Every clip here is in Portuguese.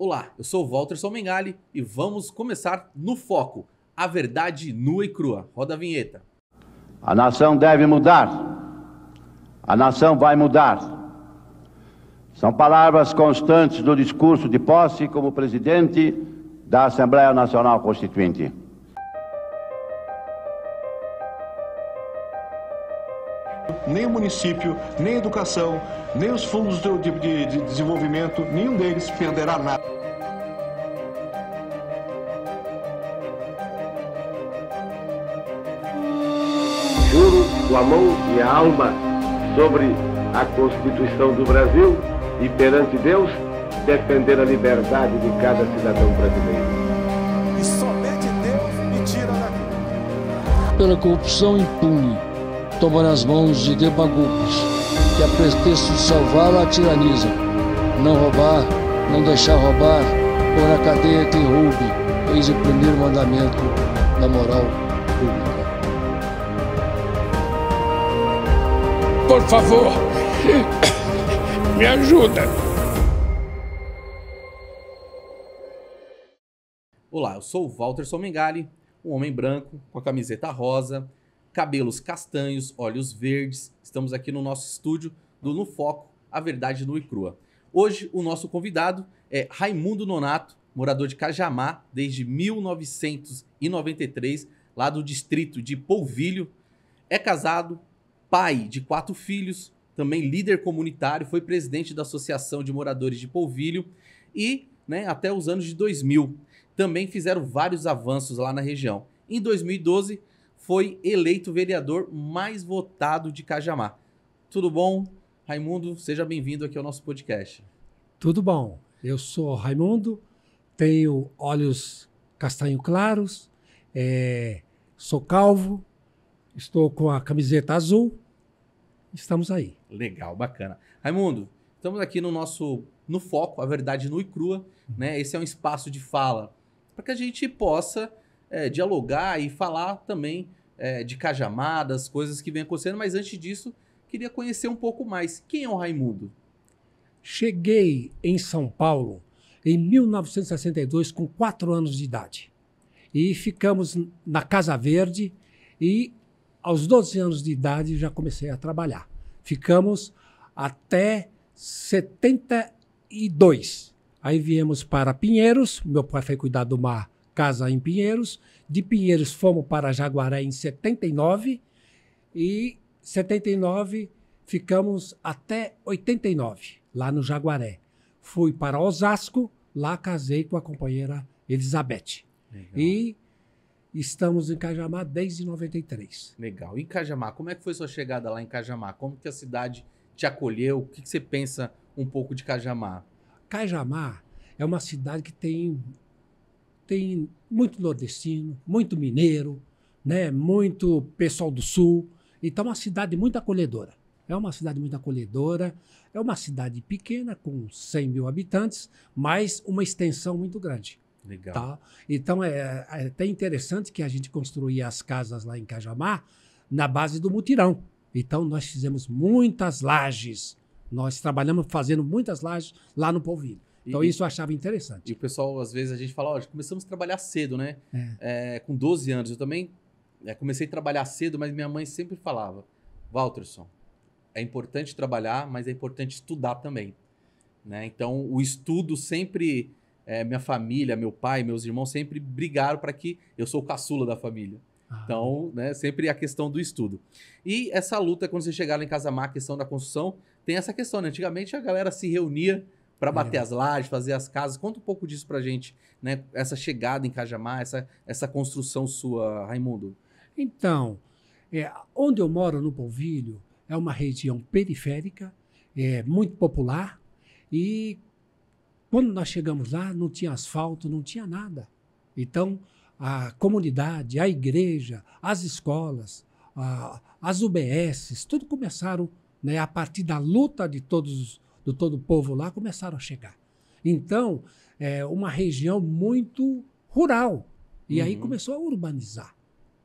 Olá, eu sou o Walter Somengali e vamos começar no foco, a verdade nua e crua. Roda a vinheta. A nação deve mudar. A nação vai mudar. São palavras constantes do discurso de posse como presidente da Assembleia Nacional Constituinte. nem o município, nem a educação, nem os fundos de, de, de desenvolvimento, nenhum deles perderá nada. Juro com a mão e a alma sobre a Constituição do Brasil e perante Deus defender a liberdade de cada cidadão brasileiro. E somente Deus me tira daqui. Pela corrupção impune toma nas mãos de demagogos que a pretexto de salvá-la tiraniza. Não roubar, não deixar roubar, pôr na cadeia quem roube, eis o primeiro mandamento da moral pública. Por favor, me ajuda. Olá, eu sou o Walter Somengali, um homem branco com a camiseta rosa cabelos castanhos, olhos verdes. Estamos aqui no nosso estúdio do No Foco, a verdade nua e crua. Hoje o nosso convidado é Raimundo Nonato, morador de Cajamá desde 1993, lá do distrito de Polvilho. É casado, pai de quatro filhos, também líder comunitário, foi presidente da Associação de Moradores de Polvilho e né, até os anos de 2000. Também fizeram vários avanços lá na região. Em 2012, foi eleito vereador mais votado de Cajamar. Tudo bom? Raimundo, seja bem-vindo aqui ao nosso podcast. Tudo bom. Eu sou Raimundo, tenho olhos castanho claros, é, sou calvo, estou com a camiseta azul. Estamos aí. Legal, bacana. Raimundo, estamos aqui no nosso no foco, a verdade nua e crua, né? Esse é um espaço de fala para que a gente possa é, dialogar e falar também é, de cajamadas, coisas que vem acontecendo, mas antes disso, queria conhecer um pouco mais. Quem é o Raimundo? Cheguei em São Paulo em 1962, com quatro anos de idade. E ficamos na Casa Verde e aos 12 anos de idade já comecei a trabalhar. Ficamos até 72. Aí viemos para Pinheiros, meu pai foi cuidar de uma casa em Pinheiros. De Pinheiros fomos para Jaguaré em 79 e 79 ficamos até 89 lá no Jaguaré. Fui para Osasco, lá casei com a companheira Elizabeth. Legal. E estamos em Cajamar desde 93. Legal. E Cajamar, como é que foi sua chegada lá em Cajamar? Como que a cidade te acolheu? O que, que você pensa um pouco de Cajamar? Cajamar é uma cidade que tem tem muito nordestino, muito mineiro, né? muito pessoal do sul. Então, é uma cidade muito acolhedora. É uma cidade muito acolhedora, é uma cidade pequena, com 100 mil habitantes, mas uma extensão muito grande. Legal. Tá? Então, é, é até interessante que a gente construía as casas lá em Cajamar na base do mutirão. Então, nós fizemos muitas lajes. Nós trabalhamos fazendo muitas lajes lá no Polvilho. Então e, isso eu achava interessante. E o pessoal, às vezes, a gente fala, ó, começamos a trabalhar cedo, né? É. É, com 12 anos. Eu também é, comecei a trabalhar cedo, mas minha mãe sempre falava, Walterson, é importante trabalhar, mas é importante estudar também. Né? Então, o estudo sempre... É, minha família, meu pai, meus irmãos sempre brigaram para que... Eu sou o caçula da família. Ah. Então, né, sempre a questão do estudo. E essa luta, quando você chegar lá em Casamar, a questão da construção, tem essa questão, né? Antigamente a galera se reunia para uhum. bater é. as lajes, fazer as casas. Conta um pouco disso para gente, né? Essa chegada em Cajamar, essa, essa construção sua, Raimundo. Então, é, onde eu moro, no Polvilho, é uma região periférica, é, muito popular, e quando nós chegamos lá, não tinha asfalto, não tinha nada. Então, a comunidade, a igreja, as escolas, a, as UBSs, tudo começaram né, a partir da luta de todos do todo o povo lá começaram a chegar. Então, é uma região muito rural. E uhum. aí começou a urbanizar.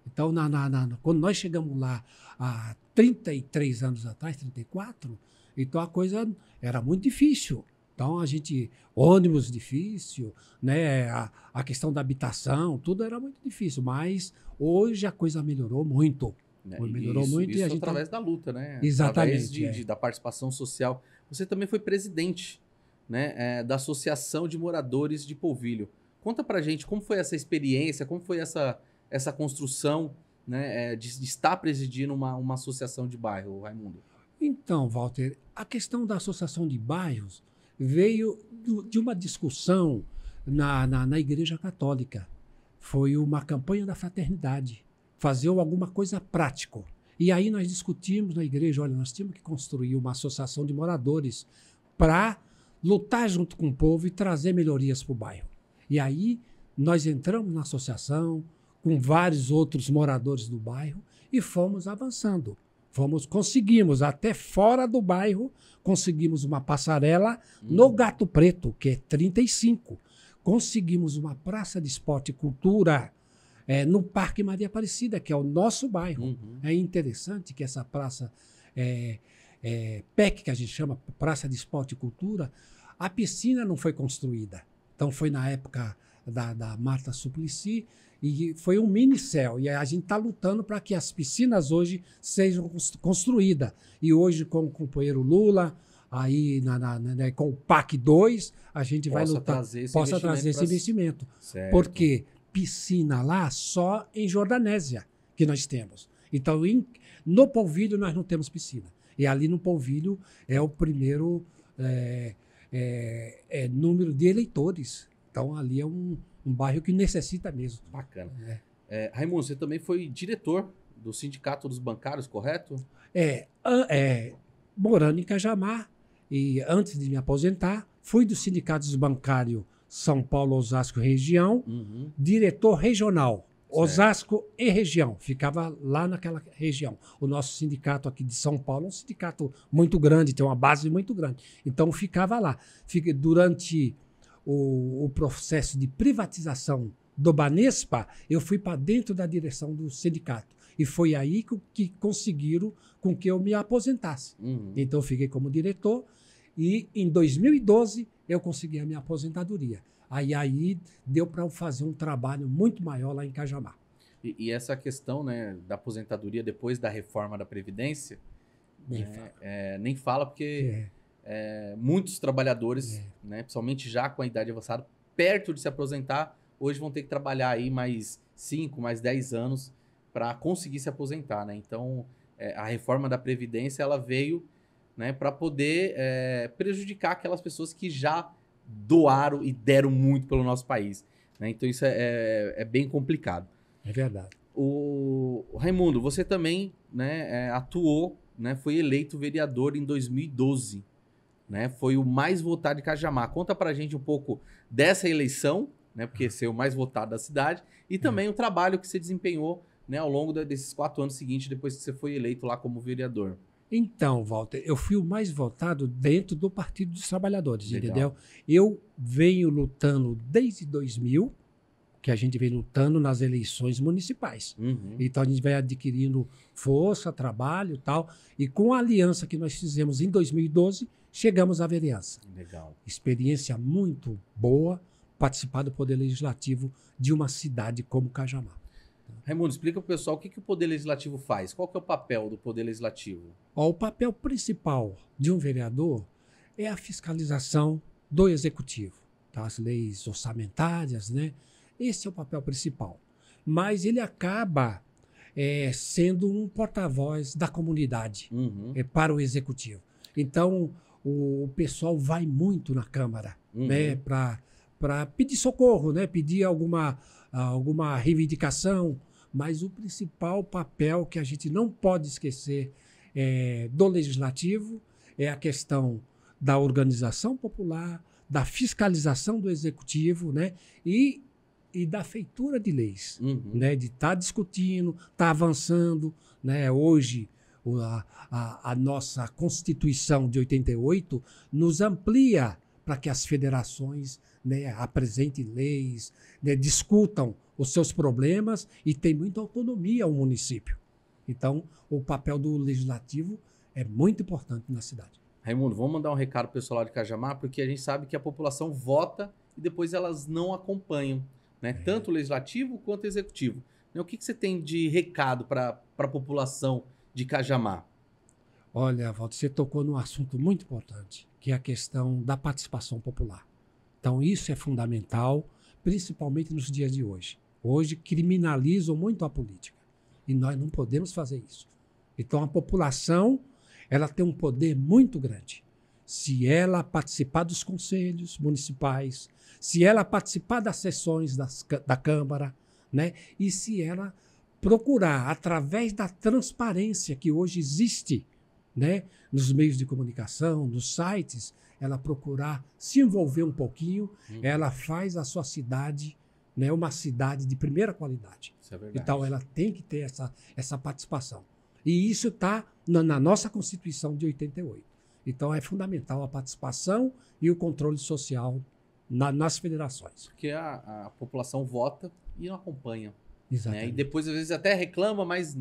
Então, na, na, na, quando nós chegamos lá há 33 anos atrás, 34, então a coisa era muito difícil. Então a gente, ônibus difícil, né? A, a, questão da habitação, tudo era muito difícil. Mas hoje a coisa melhorou muito. Né, melhorou isso, muito isso e a gente tá através da luta, né? Exatamente. Através de, é. de, da participação social. Você também foi presidente né, é, da Associação de Moradores de Polvilho. Conta pra gente como foi essa experiência, como foi essa, essa construção né, é, de, de, estar presidindo uma, uma associação de bairro, Raimundo. Então, Walter, a questão da associação de bairros veio do, de uma discussão na, na, na Igreja Católica. Foi uma campanha da fraternidade. Fazer alguma coisa prático. E aí nós discutimos na igreja, olha, nós tínhamos que construir uma associação de moradores para lutar junto com o povo e trazer melhorias para o bairro. E aí nós entramos na associação com vários outros moradores do bairro e fomos avançando. Fomos, conseguimos até fora do bairro, conseguimos uma passarela hum. no Gato Preto, que é 35. Conseguimos uma praça de esporte e cultura é, no Parque Maria Aparecida, que é o nosso bairro. Uhum. É interessante que essa praça é, é, PEC, que a gente chama Praça de Esporte e Cultura, a piscina não foi construída. Então foi na época da, da Marta Suplicy e foi um minicel. E a gente está lutando para que as piscinas hoje sejam construídas. E hoje, com o companheiro Lula, aí na, na, né, com o PAC 2, a gente possa vai lutar, trazer possa trazer esse investimento. Certo. Porque piscina lá só em Jordanésia que nós temos. Então, em, no polvilho nós não temos piscina. E ali no polvilho é o primeiro é, é, é número de eleitores. Então, ali é um, um bairro que necessita mesmo. Bacana. É, Raimundo, você também foi diretor do Sindicato dos Bancários, correto? É, é morando em Cajamar, e antes de me aposentar, fui do Sindicato dos Bancários são Paulo, Osasco região, uhum. diretor regional. Certo. Osasco e região, ficava lá naquela região. O nosso sindicato aqui de São Paulo é um sindicato muito grande, tem uma base muito grande. Então ficava lá. Durante o, o processo de privatização do Banespa, eu fui para dentro da direção do sindicato. E foi aí que, que conseguiram com que eu me aposentasse. Uhum. Então, eu fiquei como diretor. E em 2012, eu consegui a minha aposentadoria. Aí, aí deu para eu fazer um trabalho muito maior lá em Cajamar. E, e, essa questão né, da aposentadoria depois da reforma da Previdência, nem, é, fala. É, nem fala. porque é. é muitos trabalhadores, é. né, principalmente já com a idade avançada, perto de se aposentar, hoje vão ter que trabalhar aí mais 5, mais 10 anos para conseguir se aposentar. Né? Então, é, a reforma da Previdência ela veio né, para poder é, prejudicar aquelas pessoas que já doaram e deram muito pelo nosso país. Né? Então isso é, é, é bem complicado. É verdade. O Raimundo, você também né, é, atuou, né, foi eleito vereador em 2012. Né, foi o mais votado de Cajamar. Conta a gente um pouco dessa eleição, né, porque ah. ser o mais votado da cidade, e uhum. também é. o trabalho que você desempenhou né, ao longo desses quatro anos seguintes, depois que você foi eleito lá como vereador. Então, Walter, eu fui o mais votado dentro do Partido dos Trabalhadores, Legal. entendeu? Eu venho lutando desde 2000, que a gente vem lutando nas eleições municipais. Uhum. Então a gente vai adquirindo força, trabalho, tal, e com a aliança que nós fizemos em 2012, chegamos à vereança. Legal. Experiência muito boa participar do poder legislativo de uma cidade como Cajamar. Raimundo, explica para o pessoal o que, que o Poder Legislativo faz. Qual que é o papel do Poder Legislativo? Ó, o papel principal de um vereador é a fiscalização do Executivo, tá? as leis orçamentárias, né? Esse é o papel principal. Mas ele acaba é, sendo um porta-voz da comunidade uhum. é, para o Executivo. Então, o, pessoal vai muito na Câmara uhum. né, para pedir socorro, né, pedir alguma, alguma reivindicação, mas o principal papel que a gente não pode esquecer é, do legislativo é a questão da organização popular, da fiscalização do executivo, né? E, e da feitura de leis, uhum. né? De estar tá discutindo, estar tá avançando, né? Hoje a, a, a, nossa Constituição de 88 nos amplia para que as federações né, apresentem leis, né, discutam os seus problemas e tem muita autonomia o município. Então, o papel do legislativo é muito importante na cidade. Raimundo, vamos mandar um recado para o pessoal lá de Cajamar, porque a gente sabe que a população vota e depois elas não acompanham, né? É. tanto o legislativo quanto o executivo. Né, o que, que você tem de recado para a população de Cajamar? Olha, Valdo, você tocou num assunto muito importante, que é a questão da participação popular. Então, isso é fundamental, principalmente nos dias de hoje hoje criminalizam muito a política. E nós não podemos fazer isso. Então a população ela tem um poder muito grande. Se ela participar dos conselhos municipais, se ela participar das sessões das, da Câmara, né? e se ela procurar, através da transparência que hoje existe né? nos meios de comunicação, nos sites, ela procurar se envolver um pouquinho, hum. ela faz a sua cidade né, uma cidade de primeira qualidade. Isso é verdade. Então ela tem que ter essa, essa participação. E isso está na, na, nossa Constituição de 88. Então é fundamental a participação e o controle social na, nas federações. Porque a, a, população vota e não acompanha. Né? Exatamente. Né? E depois, às vezes, até reclama, mas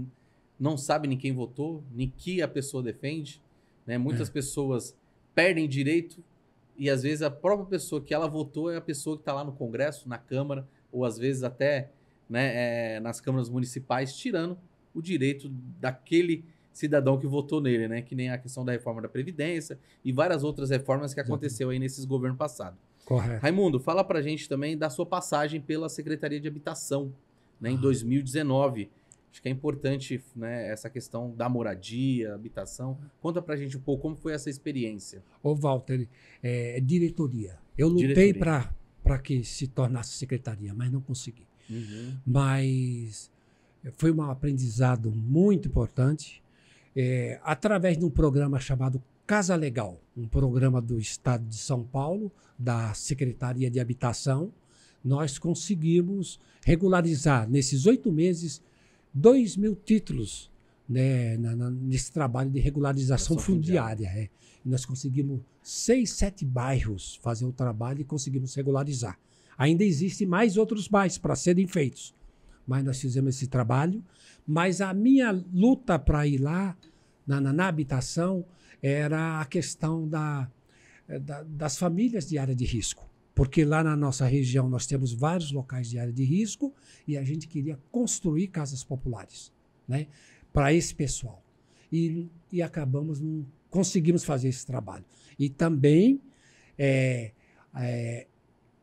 não sabe nem quem votou, nem que a pessoa defende. Né? Muitas é. pessoas perdem direito e às vezes a própria pessoa que ela votou é a pessoa que está lá no Congresso, na Câmara, ou às vezes até né, é, nas câmaras municipais, tirando o direito daquele cidadão que votou nele, né? Que nem a questão da reforma da Previdência e várias outras reformas que aconteceu aí nesses governos passados. Correto. Raimundo, fala pra gente também da sua passagem pela Secretaria de Habitação, né? Em ah. 2019. Acho que é importante né, essa questão da moradia, habitação. Conta pra gente um pouco como foi essa experiência. Ô, Walter, é, é diretoria. Eu lutei para para que se tornasse secretaria, mas não consegui. Uhum. Mas eh, foi um aprendizado muito importante. É, através de um programa chamado Casa Legal, um programa do Estado de São Paulo, da Secretaria de Habitação, nós conseguimos regularizar, nesses oito meses, dois mil títulos né, na, na, nesse trabalho de regularização fundiária. fundiária é. Nós conseguimos seis, sete bairros fazer o trabalho e conseguimos regularizar. Ainda existem mais outros bairros para serem feitos, mas nós fizemos esse trabalho. Mas a minha luta para ir lá, na, na, na, habitação, era a questão da, eh, da, das famílias de área de risco. Porque lá na nossa região nós temos vários locais de área de risco e a gente queria construir casas populares. Né? para esse pessoal. E, e acabamos, não conseguimos fazer esse trabalho. E também é, é,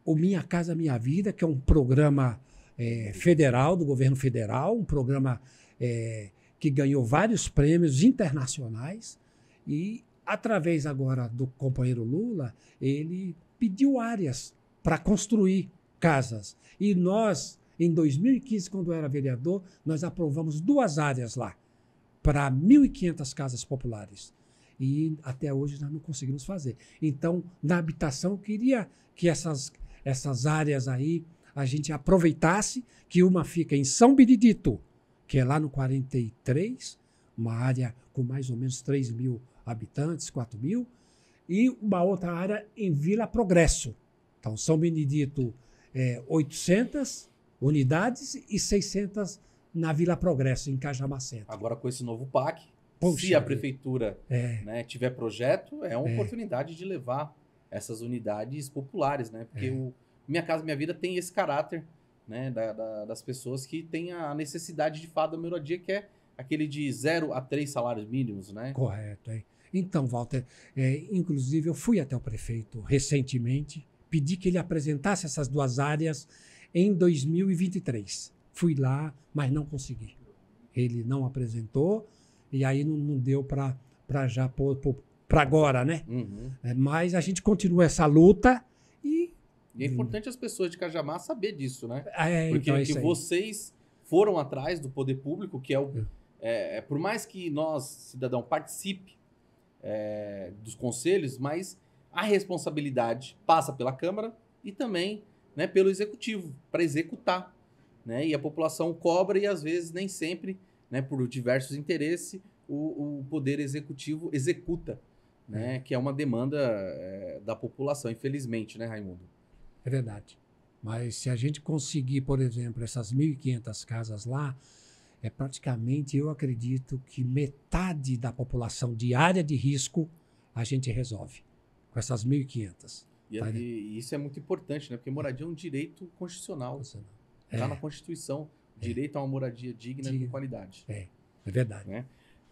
o Minha Casa Minha Vida, que é um programa é, federal, do governo federal, um programa é, que ganhou vários prêmios internacionais. E através agora do companheiro Lula, ele pediu áreas para construir casas. E nós em 2015, quando eu era vereador, nós aprovamos duas áreas lá para 1.500 casas populares. E até hoje nós não conseguimos fazer. Então, na habitação, eu queria que essas, essas áreas aí a gente aproveitasse, que uma fica em São Benedito, que é lá no 43, uma área com mais ou menos 3 mil habitantes, 4 mil, e uma outra área em Vila Progresso. Então, São Benedito é 800, unidades e 600 na Vila Progresso, em Cajamaceta. Agora com esse novo PAC, Poxa se a prefeitura é. né, tiver projeto, é uma é. oportunidade de levar essas unidades populares, né? Porque é. o Minha Casa Minha Vida tem esse caráter né, da, da, das pessoas que têm a necessidade de fato da melhoria, que é aquele de zero a três salários mínimos, né? Correto, é. Então, Walter, é, inclusive eu fui até o prefeito recentemente, pedi que ele apresentasse essas duas áreas em 2023. Fui lá, mas não consegui. Ele não apresentou e aí não, não deu para já para agora, né? Uhum. É, mas a gente continua essa luta e e é importante as pessoas de Cajamar saber disso, né? É, então, Porque então é vocês foram atrás do poder público, que é o. É, é por mais que nós, cidadão, participe é, dos conselhos, mas a responsabilidade passa pela Câmara e também né, pelo executivo para executar. Né? E a população cobra e às vezes nem sempre, né, por diversos interesses, o, o poder executivo executa, né? É. Que é uma demanda é, da população, infelizmente, né, Raimundo? É verdade. Mas se a gente conseguir, por exemplo, essas 1.500 casas lá, é praticamente, eu acredito que metade da população de área de risco a gente resolve com essas 1.500. E, é, tá, né? e, isso é muito importante, né? Porque moradia é um direito constitucional. Está é. na Constituição. É. Direito a uma moradia digna, e de qualidade. É, é verdade. Né?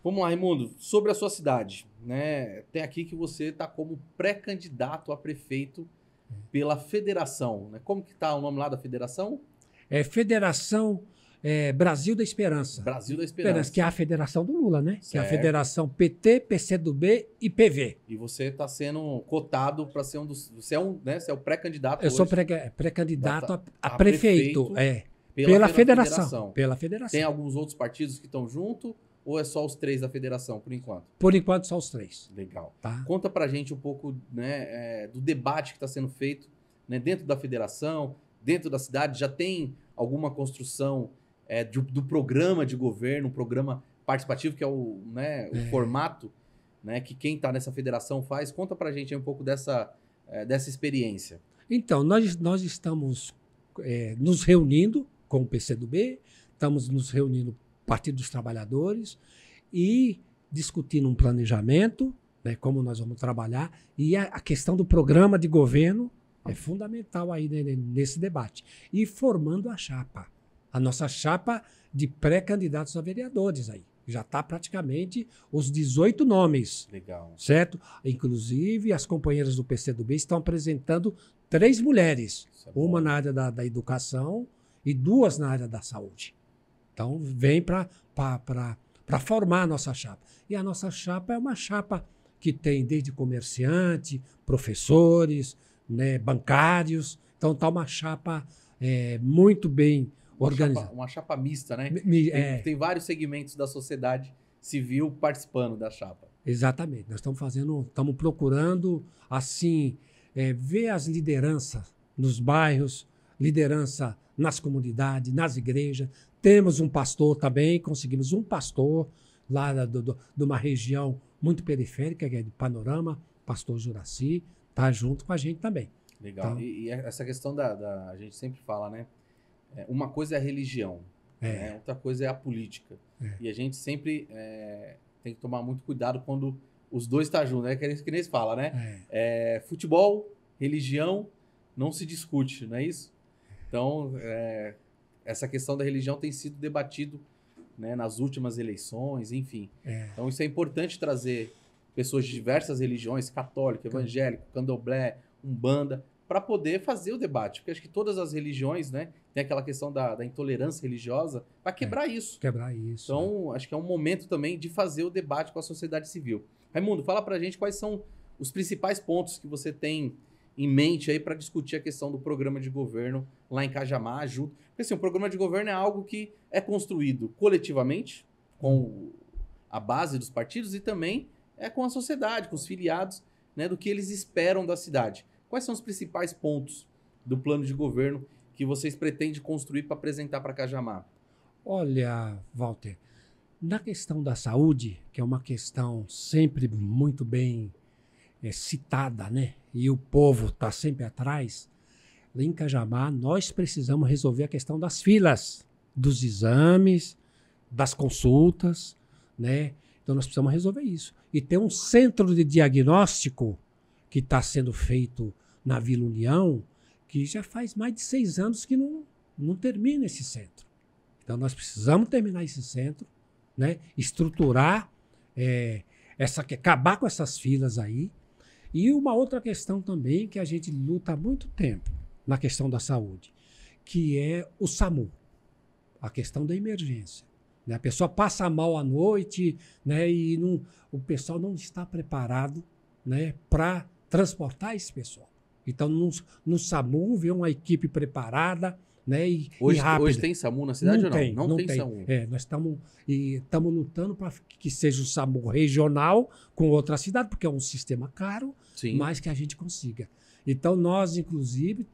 Vamos lá, Raimundo. Sobre a sua cidade, né? Tem aqui que você está como pré-candidato a prefeito é. pela federação. Né? Como que está o nome lá da federação? É Federação é, Brasil da Esperança. Brasil da Esperança. Que é a federação do Lula, né? Certo. Que é a federação PT, PCdoB e PV. E você está sendo cotado para ser um dos. Você é, um, né, você é o pré-candidato. Eu hoje. sou é, pré-candidato a, tá, tá. a, a, prefeito. prefeito é. Pela, pela federação, federação. Pela federação. Tem alguns outros partidos que estão junto ou é só os três da federação, por enquanto? Por enquanto, só os três. Legal. Tá? Conta pra gente um pouco né, é, do debate que está sendo feito né, dentro da federação, dentro da cidade. Já tem alguma construção é, do, do, programa de governo, um programa participativo, que é o, né, o é. formato né, que quem está nessa federação faz. Conta para a gente um pouco dessa, é, dessa experiência. Então, nós, nós estamos é, nos reunindo com o PCdoB, estamos nos reunindo Partido dos Trabalhadores e discutindo um planejamento, né, como nós vamos trabalhar, e a, a, questão do programa de governo é fundamental aí né, nesse debate. E formando a chapa a nossa chapa de pré-candidatos a vereadores aí. Já está praticamente os 18 nomes. Legal. Certo? Inclusive, as companheiras do PCdoB estão apresentando três mulheres. É uma na área da, da educação e duas na área da saúde. Então, vem para formar a nossa chapa. E a nossa chapa é uma chapa que tem desde comerciante, professores, né, bancários. Então, está uma chapa é, muito bem Chapa, uma chapa mista, né? Mi, é... tem, tem vários segmentos da sociedade civil participando da chapa. Exatamente. Nós estamos fazendo, estamos procurando, assim, é, ver as lideranças nos bairros, liderança nas comunidades, nas igrejas. Temos um pastor também, conseguimos um pastor lá do, do, de uma região muito periférica, que é de Panorama, pastor Juraci, está junto com a gente também. Legal. Então, e, e, essa questão da, da. A gente sempre fala, né? é, uma coisa é a religião, é. né? outra coisa é a política. É. E a gente sempre é, tem que tomar muito cuidado quando os dois estão tá juntos, né? Que, que nem se fala, né? futebol, religião, não se discute, não é isso? Então, essa questão da religião tem sido debatido né, nas últimas eleições, enfim. É. Então isso é importante trazer pessoas de diversas religiões, católico, evangélico, candomblé, umbanda, para poder fazer o debate. Porque acho que todas as religiões, né, tem aquela questão da, da intolerância religiosa, para é, quebrar é, isso. Quebrar isso. Então, né. acho que é um momento também de fazer o debate com a sociedade civil. Raimundo, fala para a gente quais são os principais pontos que você tem em mente aí para discutir a questão do programa de governo lá em Cajamar, junto. Porque assim, o programa de governo é algo que é construído coletivamente com a base dos partidos e também é com a sociedade, com os filiados, né, do que eles esperam da cidade. Quais são os principais pontos do plano de governo que vocês pretendem construir para apresentar para Cajamar? Olha, Walter, na questão da saúde, que é uma questão sempre muito bem é, citada, né? E o povo está sempre atrás. Em Cajamar, nós precisamos resolver a questão das filas, dos exames, das consultas, né? Então nós precisamos resolver isso. E ter um centro de diagnóstico que está sendo feito na Vila União, que já faz mais de seis anos que não, não termina esse centro. Então, nós precisamos terminar esse centro, né? estruturar, é, essa, acabar com essas filas aí. E uma outra questão também que a gente luta há muito tempo na questão da saúde, que é o SAMU, a questão da emergência. Né? A pessoa passa mal à noite né? e não, o pessoal não está preparado né? para transportar esse pessoal. Então, no, no SAMU, vê uma equipe preparada né, e, hoje, e rápida. Hoje tem SAMU na cidade não ou não? Tem, não, não tem, tem SAMU. É, nós estamos lutando para que seja o SAMU regional com outra cidade, porque é um sistema caro, Sim. mas que a gente consiga. Então, nós, inclusive,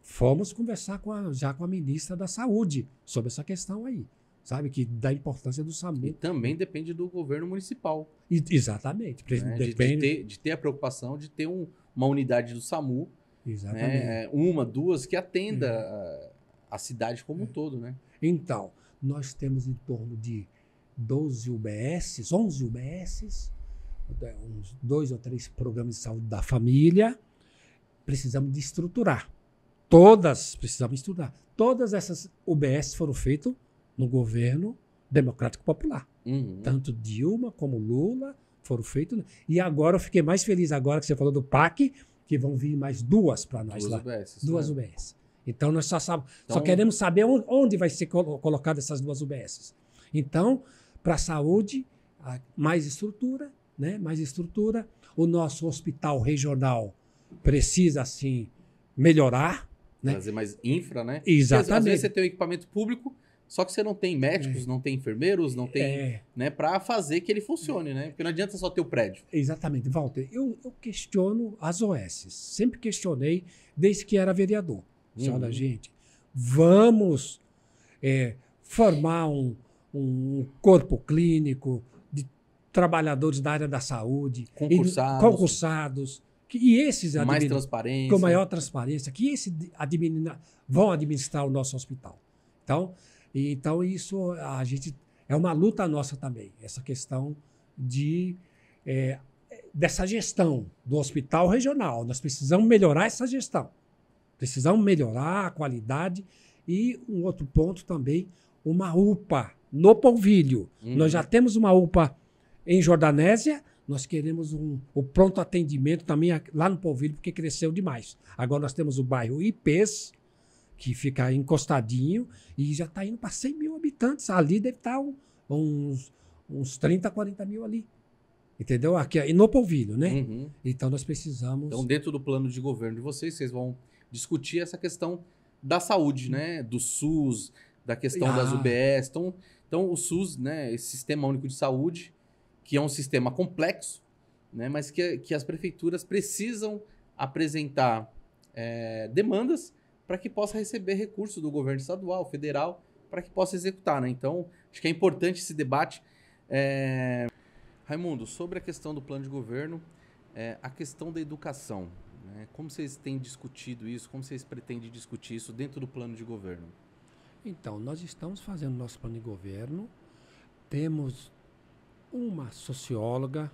fomos conversar com a, já com a ministra da Saúde sobre essa questão aí sabe? Que da importância do SAMU. E também depende do governo municipal. E, exatamente. Né? De, depende... de, ter, de, ter, a preocupação de ter um, uma unidade do SAMU. Exatamente. Né? É, uma, duas, que atenda é. a, a, cidade como é. um todo, né? Então, nós temos em torno de 12 UBSs, 11 UBSs, é, uns dois ou três programas de saúde da família. Precisamos de estruturar. Todas, precisamos estudar. Todas essas UBS foram feitas no governo democrático popular. Uhum. Tanto Dilma como Lula foram feitos. Né? E agora eu fiquei mais feliz agora que você falou do PAC, que vão vir mais duas para nós duas lá. UBS, duas né? UBS. Então nós só, sabe, então, só queremos saber onde vai ser colocado essas duas UBSs. Então, para a saúde, mais estrutura, né? Mais estrutura. O nosso hospital regional precisa assim melhorar, né? Trazer mais infra, né? Exatamente. Às vezes você tem um equipamento público só que você não tem médicos, é. não tem enfermeiros, não tem. É. Né, para fazer que ele funcione, é. né? Porque não adianta só ter o prédio. Exatamente, Walter. Eu, eu questiono as OS. Sempre questionei desde que era vereador. Olha, uhum. gente, vamos é, formar um, um corpo clínico de trabalhadores da área da saúde, concursados. E, concursados e esses com mais transparência. com maior transparência, que esses administra, vão administrar o nosso hospital. Então, e, então, isso a gente é uma luta nossa também, essa questão de é, dessa gestão do hospital regional. Nós precisamos melhorar essa gestão, precisamos melhorar a qualidade e um outro ponto também, uma UPA no Polvilho. Uhum. Nós já temos uma UPA em Jordanésia, nós queremos um, o pronto atendimento também lá no Polvilho, porque cresceu demais. Agora nós temos o bairro IPES, que fica encostadinho e já está indo para 100 mil habitantes. Ali deve estar tá uns, uns 30, 40 mil ali. Entendeu? Aqui é no polvilho, né? Uhum. Então nós precisamos. Então, dentro do plano de governo de vocês, vocês vão discutir essa questão da saúde, né? Do SUS, da questão ah. das UBS. Então, então, o SUS, né? Esse Sistema Único de Saúde, que é um sistema complexo, né? Mas que, que as prefeituras precisam apresentar é, demandas para que possa receber recursos do governo estadual, federal, para que possa executar. Né? Então, acho que é importante esse debate. É... Raimundo, sobre a questão do plano de governo, é, a questão da educação. Né? Como vocês têm discutido isso? Como vocês pretendem discutir isso dentro do plano de governo? Então, nós estamos fazendo nosso plano de governo. Temos uma socióloga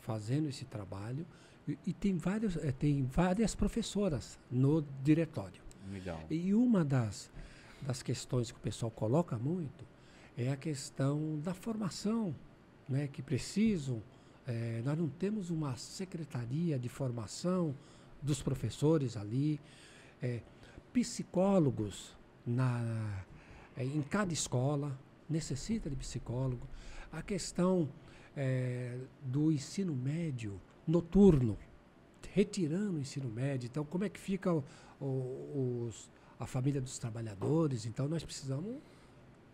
fazendo esse trabalho e, e tem, vários, é, tem várias professoras no diretório. Legal. E uma das, das questões que o pessoal coloca muito é a questão da formação, né, que precisam. É, nós não temos uma secretaria de formação dos professores ali, é, psicólogos na, é, em cada escola necessita de psicólogo. A questão do ensino médio noturno, retirando o ensino médio. Então, como é que fica o, os, a família dos trabalhadores. Então, nós precisamos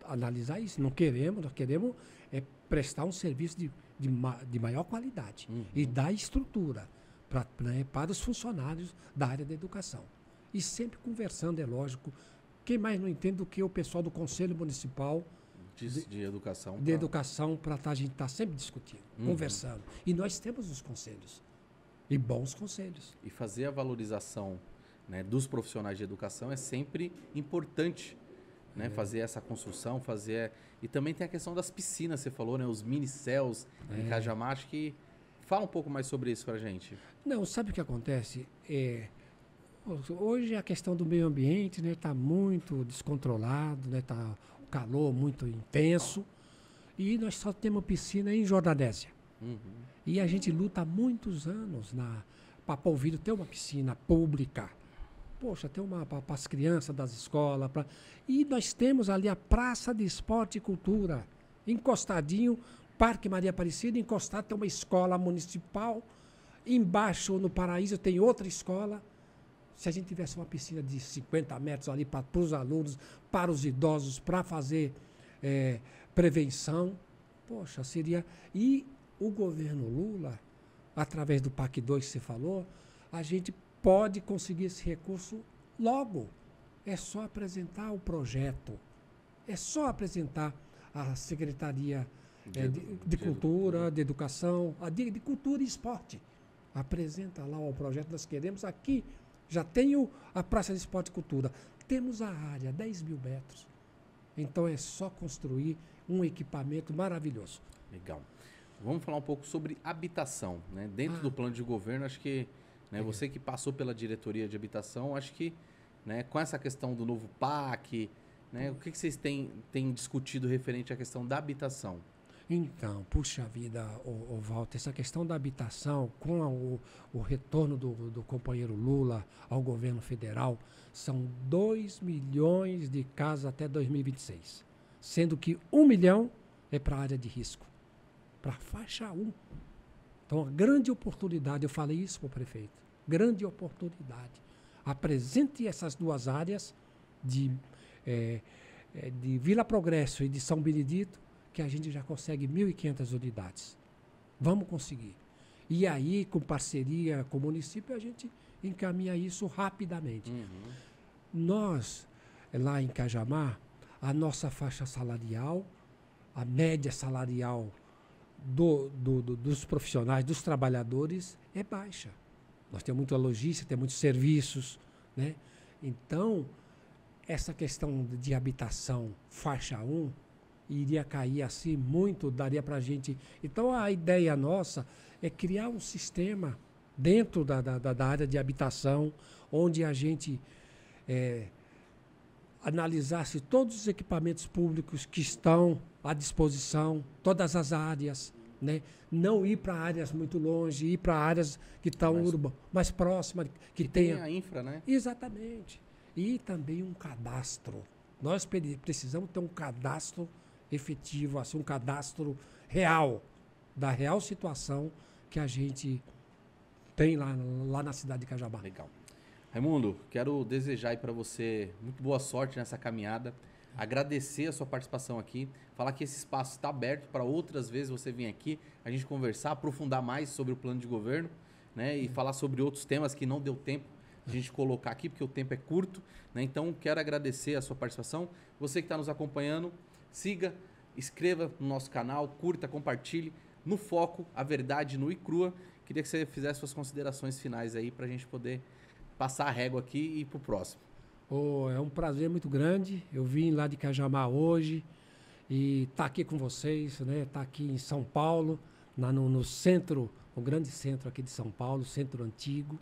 analisar isso. Não queremos, nós queremos é, prestar um serviço de, de, ma, de maior qualidade uhum. e dar estrutura pra, né, para os funcionários da área da educação. E sempre conversando, é lógico. Quem mais não entende do que o pessoal do Conselho Municipal de, de Educação? De tá. pra... Educação, tá, para a gente estar tá sempre discutindo, uhum. conversando. E nós temos os conselhos. E bons conselhos. E fazer a valorização né, dos profissionais de educação é sempre importante né, é. fazer essa construção, fazer. E também tem a questão das piscinas, você falou, né, os mini céus é. em Cajamacho, que fala um pouco mais sobre isso para gente. Não, sabe o que acontece? É, hoje a questão do meio ambiente está né, tá muito descontrolado, né, tá o calor muito intenso, e nós só temos piscina em Jordanésia. Uhum. E a gente luta há muitos anos para polvilho ter uma piscina pública Poxa, tem uma para as crianças das escolas. Pra... E nós temos ali a Praça de Esporte e Cultura, encostadinho, Parque Maria Aparecida, encostado tem uma escola municipal. Embaixo, no Paraíso, tem outra escola. Se a gente tivesse uma piscina de 50 metros ali para os alunos, para os idosos, para fazer é, prevenção, poxa, seria. E o governo Lula, através do PAC 2 que você falou, a gente pode conseguir esse recurso logo. É só apresentar o projeto, é só apresentar a Secretaria de, é, de, de, Cultura, de Educação, a de, de Cultura e Esporte. Apresenta lá o projeto, nós queremos aqui. Já tenho a Praça de Esporte e Cultura. Temos a área, 10 mil metros. Então é só construir um equipamento maravilhoso. Legal. Vamos falar um pouco sobre habitação. Né? Dentro ah. do plano de governo, acho que né? Uhum. Você que passou pela diretoria de habitação, acho que né, com essa questão do novo PAC, né, o que, que vocês têm, têm discutido referente à questão da habitação? Então, puxa vida, o, o Walter, essa questão da habitação, com a, o, o, retorno do, do, companheiro Lula ao governo federal, são 2 milhões de casas até 2026, sendo que 1 um milhão é para a área de risco, para a faixa 1. Então, a grande oportunidade, eu falei isso para o prefeito grande oportunidade. Apresente essas duas áreas de, é, é, de Vila Progresso e de São Benedito, que a gente já consegue 1.500 unidades. Vamos conseguir. E aí, com parceria com o município, a gente encaminha isso rapidamente. Uhum. Nós, lá em Cajamar, a nossa faixa salarial, a média salarial do, do, do, dos profissionais, dos trabalhadores, é baixa. Nós temos muita logística, temos muitos serviços, né? Então, essa questão de habitação faixa 1 iria cair assim muito, daria para a gente. Então, a ideia nossa é criar um sistema dentro da, da, da área de habitação, onde a gente é, analisasse todos os equipamentos públicos que estão à disposição, todas as áreas, né? Não ir para áreas muito longe, ir para áreas que estão tá urba, mais próximas que, que tenha. a infra, né? Exatamente. E também um cadastro. Nós precisamos ter um cadastro efetivo, assim, um cadastro real, da real situação que a gente tem lá, lá na cidade de Cajabá. Legal. Raimundo, quero desejar para você muito boa sorte nessa caminhada agradecer a sua participação aqui, falar que esse espaço está aberto para outras vezes você vir aqui, a gente conversar, aprofundar mais sobre o plano de governo, né? E falar sobre outros temas que não deu tempo a gente colocar aqui, porque o tempo é curto. Né? Então, quero agradecer a sua participação. Você que está nos acompanhando, siga, inscreva no nosso canal, curta, compartilhe. No Foco, a verdade no e crua. Queria que você fizesse suas considerações finais aí para a gente poder passar a régua aqui e ir para o próximo. Oh, é um prazer muito grande. Eu vim lá de Cajamar hoje e estar tá aqui com vocês, né? Estar tá aqui em São Paulo, na, no, no, centro, o grande centro aqui de São Paulo, centro antigo,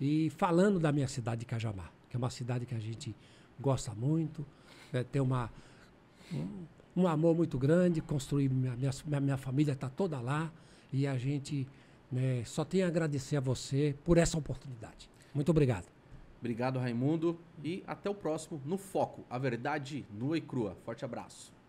e falando da minha cidade de Cajamar, que é uma cidade que a gente gosta muito, né? tem uma, um, um, amor muito grande, construir minha, minha, minha família está toda lá e a gente né, só tem a agradecer a você por essa oportunidade. Muito obrigado. Obrigado, Raimundo. E até o próximo no Foco, a verdade nua e crua. Forte abraço.